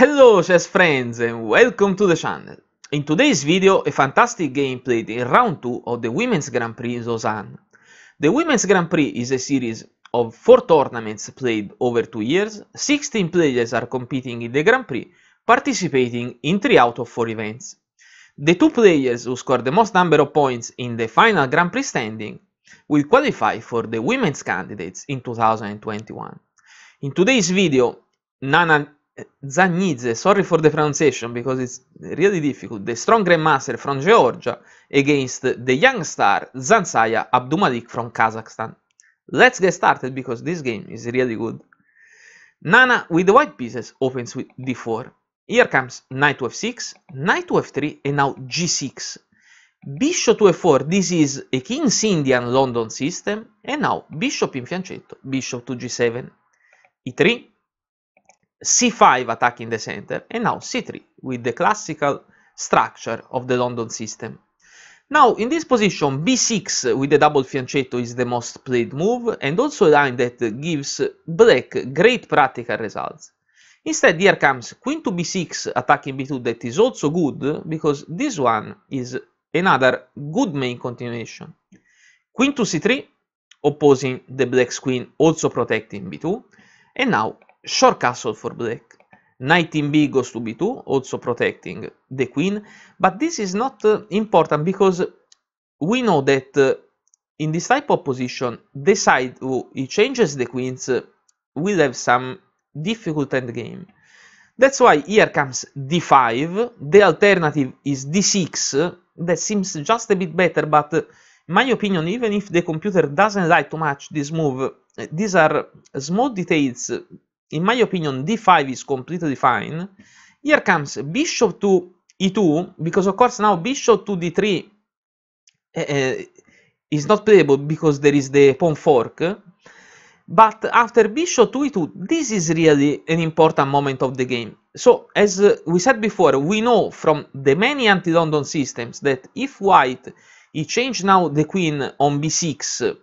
Hello chess friends and welcome to the channel. In today's video a fantastic game played in round 2 of the Women's Grand Prix in Lausanne. The Women's Grand Prix is a series of 4 tournaments played over 2 years, 16 players are competing in the Grand Prix, participating in 3 out of 4 events. The two players who score the most number of points in the final Grand Prix standing will qualify for the Women's Candidates in 2021. In today's video, Nana Zanidze, sorry for the pronunciation because it's really difficult, the strong grandmaster from Georgia against the young star Zansaya Abdumalik from Kazakhstan. Let's get started because this game is really good. Nana with the white pieces opens with d4. Here comes knight to f6, knight to f3 and now g6. Bishop to f4, this is a King's Indian London system and now bishop in fiancetto, bishop to g7. e3, c5 attacking the center and now c3 with the classical structure of the London system. Now in this position b6 with the double fianchetto is the most played move and also a line that gives black great practical results. Instead here comes queen to b6 attacking b2 that is also good because this one is another good main continuation. Queen to c3 opposing the black queen also protecting b2 and now short castle for black. Knight in B goes to B2, also protecting the queen, but this is not uh, important because we know that uh, in this type of position, the side who he changes the queens uh, will have some difficult endgame. That's why here comes d5, the alternative is d6, that seems just a bit better, but uh, in my opinion, even if the computer doesn't like too much this move, uh, these are small details uh, in my opinion d5 is completely fine here comes bishop to e2 because of course now bishop to d3 uh, eh, eh, is not playable because there is the pawn fork but after bishop to e2 this is really an important moment of the game so as we said before we know from the many anti-london systems that if white he changed now the queen on b6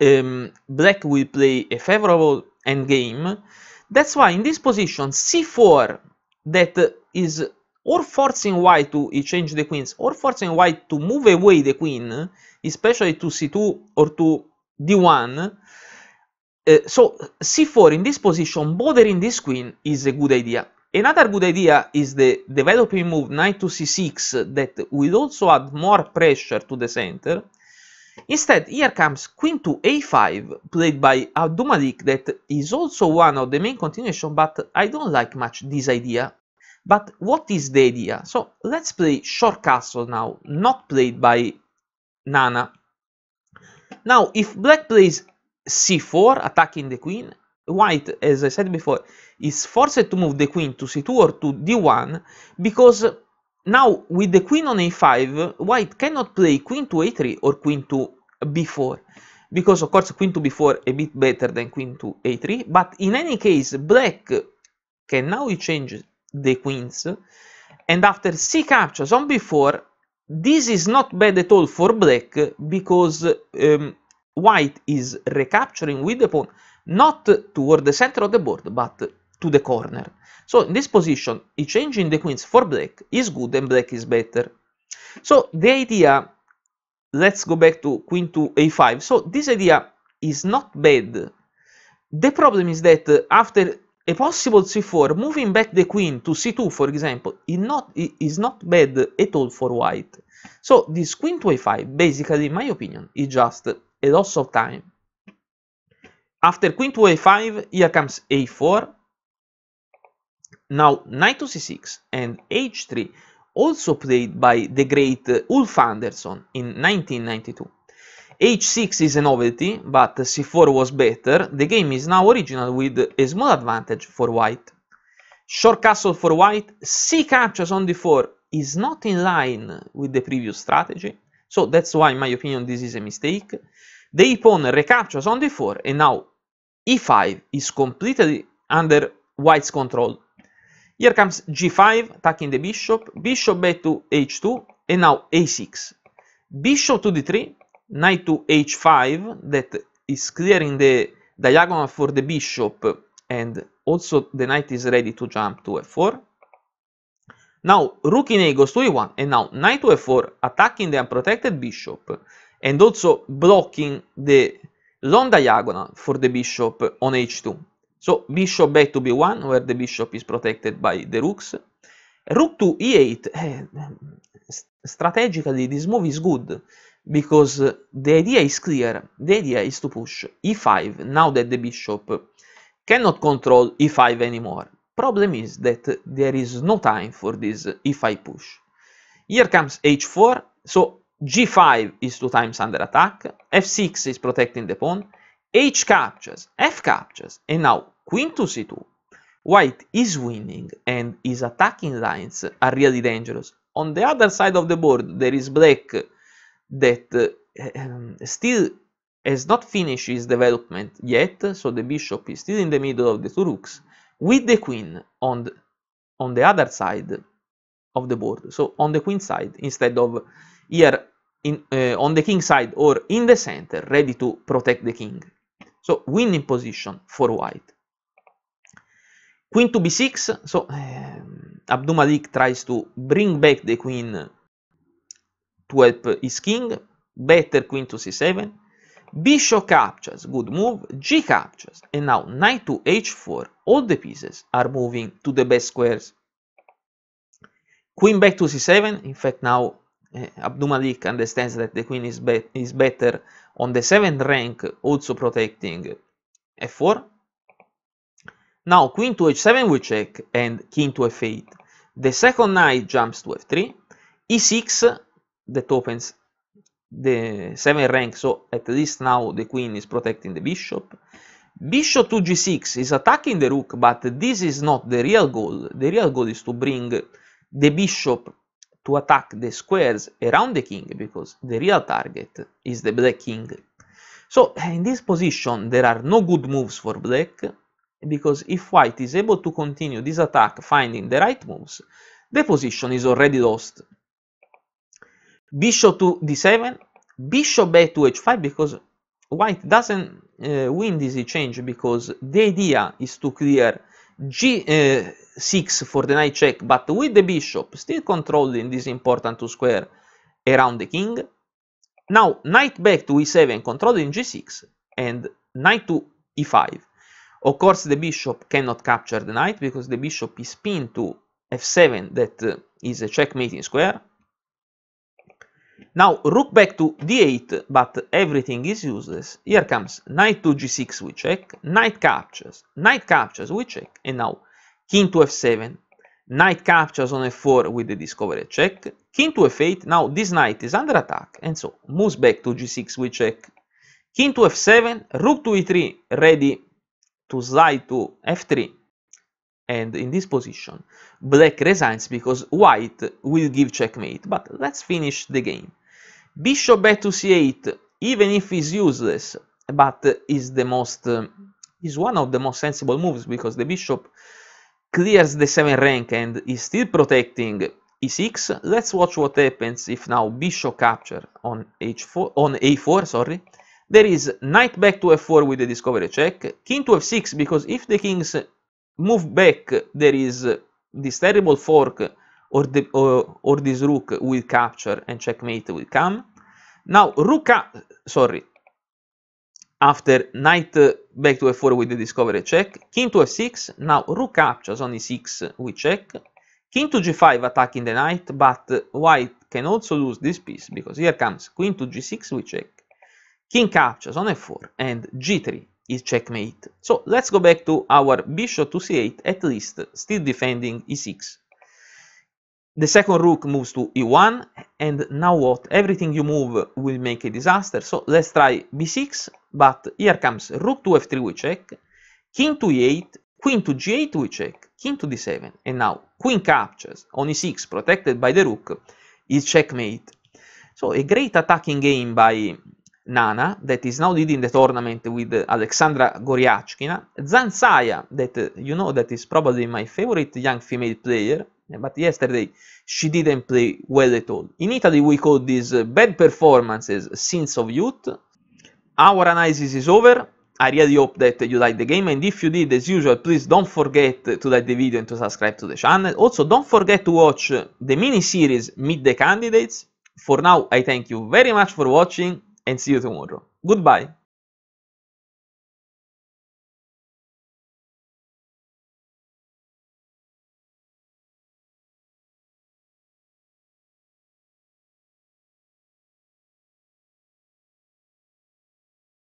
um, black will play a favorable endgame. That's why in this position c4 that is or forcing white to exchange the queens or forcing white to move away the queen, especially to c2 or to d1. Uh, so c4 in this position bordering this queen is a good idea. Another good idea is the developing move knight to c6 that will also add more pressure to the center. Instead, here comes queen to a5, played by Abdumalik that is also one of the main continuation, but I don't like much this idea. But what is the idea? So let's play short castle now, not played by Nana. Now, if black plays c4, attacking the queen, white, as I said before, is forced to move the queen to c2 or to d1, because now, with the queen on a5, white cannot play queen to a3 or queen to b4, because of course queen to b4 a bit better than queen to a3, but in any case, black can now change the queens, and after c captures on b4, this is not bad at all for black, because um, white is recapturing with the pawn, not toward the center of the board, but to the corner. So in this position, changing the queens for black is good and black is better. So the idea, let's go back to queen to a5. So this idea is not bad. The problem is that uh, after a possible c4, moving back the queen to c2, for example, is not, is not bad at all for white. So this queen to a5, basically, in my opinion, is just a loss of time. After queen to a5, here comes a4, now knight to c6 and h3 also played by the great Ulf Anderson in 1992. h6 is a novelty, but c4 was better, the game is now original with a small advantage for white. Short castle for white, c captures on d4 is not in line with the previous strategy, so that's why in my opinion this is a mistake. The e pawn recaptures on d4 and now e5 is completely under white's control here comes g5, attacking the bishop, bishop back to h2, and now a6. Bishop to d3, knight to h5, that is clearing the diagonal for the bishop, and also the knight is ready to jump to f4. Now rook in a goes to e1, and now knight to f4, attacking the unprotected bishop, and also blocking the long diagonal for the bishop on h2. So bishop a to b1, where the bishop is protected by the rooks. Rook to e8, eh, strategically this move is good, because the idea is clear. The idea is to push e5, now that the bishop cannot control e5 anymore. Problem is that there is no time for this e5 push. Here comes h4, so g5 is two times under attack, f6 is protecting the pawn, H captures, F captures, and now queen to c2. White is winning and his attacking lines are really dangerous. On the other side of the board there is black that uh, still has not finished his development yet, so the bishop is still in the middle of the two rooks, with the queen on the, on the other side of the board, so on the queen side instead of here in, uh, on the king side or in the center, ready to protect the king. So winning position for white. Queen to b6, so um, ehm, Abdul tries to bring back the queen to help his king. Better queen to c7. Bishop captures, good move. G captures, and now knight to h4. All the pieces are moving to the best squares. Queen back to c7. In fact, now Eh, Abdul Malik understands that the queen is, be is better on the 7th rank, also protecting f4. Now queen to h7 we check and king to f8. The second knight jumps to f3. e6 that opens the 7th rank, so at least now the queen is protecting the bishop. Bishop to g6 is attacking the rook, but this is not the real goal. The real goal is to bring the bishop to attack the squares around the king because the real target is the black king. So in this position there are no good moves for black because if white is able to continue this attack finding the right moves, the position is already lost. Bishop to d7, bishop a to h5 because white doesn't uh, win this exchange because the idea is to clear g6 uh, eh, for the knight check, but with the bishop still controlling this important two square around the king. Now knight back to e7 controlling g6 and knight to e5. Of course the bishop cannot capture the knight because the bishop is pinned to f7 that uh, is a checkmating square. Now rook back to d8, but everything is useless. Here comes knight to g6, we check, knight captures, knight captures, we check, and now king to f7, knight captures on f4 with the discovery check, king to f8, now this knight is under attack, and so moves back to g6, we check, king to f7, rook to e3, ready to slide to f3, and in this position black resigns because white will give checkmate but let's finish the game bishop b to c8 even if it's useless but is the most uh, is one of the most sensible moves because the bishop clears the 7 rank and is still protecting e6 let's watch what happens if now bishop capture on h4 on a4 sorry there is knight back to f4 with the discovery check king to f6 because if the kings move back there is this terrible fork or, the, or, or this rook will capture and checkmate will come. Now rook, sorry, after knight uh, back to f4 with the discovery check, king to f6, now rook captures on e6 we check, king to g5 attacking the knight, but white can also lose this piece because here comes queen to g6 we check, king captures on f4 and g3 is checkmate. So let's go back to our bishop to c8, at least still defending e6. The second rook moves to e1, and now what? Everything you move will make a disaster, so let's try b6, but here comes rook to f3 we check, king to e8, queen to g8 we check, king to d7, and now queen captures on e6, protected by the rook, is checkmate. So a great attacking game by Nana, that is now leading the tournament with Alexandra Goryachkina, Zansaya, that you know that is probably my favorite young female player, but yesterday she didn't play well at all. In Italy we call these bad performances sins of youth. Our analysis is over. I really hope that you liked the game and if you did as usual please don't forget to like the video and to subscribe to the channel. Also don't forget to watch the mini series Meet the Candidates. For now I thank you very much for watching and see you tomorrow. Goodbye.